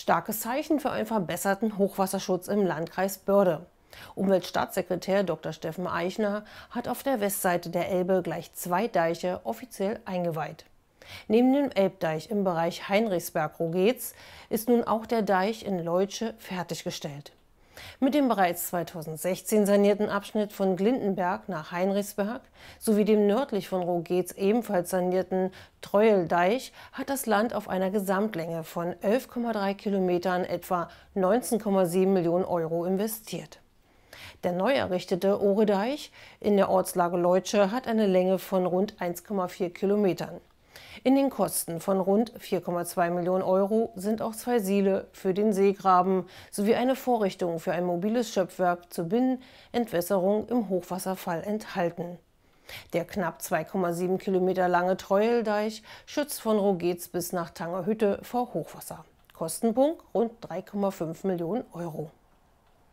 Starkes Zeichen für einen verbesserten Hochwasserschutz im Landkreis Börde. Umweltstaatssekretär Dr. Steffen Eichner hat auf der Westseite der Elbe gleich zwei Deiche offiziell eingeweiht. Neben dem Elbdeich im Bereich heinrichsberg rogets ist nun auch der Deich in Leutsche fertiggestellt. Mit dem bereits 2016 sanierten Abschnitt von Glindenberg nach Heinrichsberg sowie dem nördlich von Rogez ebenfalls sanierten Treueldeich hat das Land auf einer Gesamtlänge von 11,3 Kilometern etwa 19,7 Millionen Euro investiert. Der neu errichtete Ohredeich in der Ortslage Leutsche hat eine Länge von rund 1,4 Kilometern. In den Kosten von rund 4,2 Millionen Euro sind auch zwei Siele für den Seegraben sowie eine Vorrichtung für ein mobiles Schöpfwerk zur Binnenentwässerung im Hochwasserfall enthalten. Der knapp 2,7 Kilometer lange Treueldeich schützt von Rogets bis nach Tangerhütte vor Hochwasser. Kostenpunkt rund 3,5 Millionen Euro.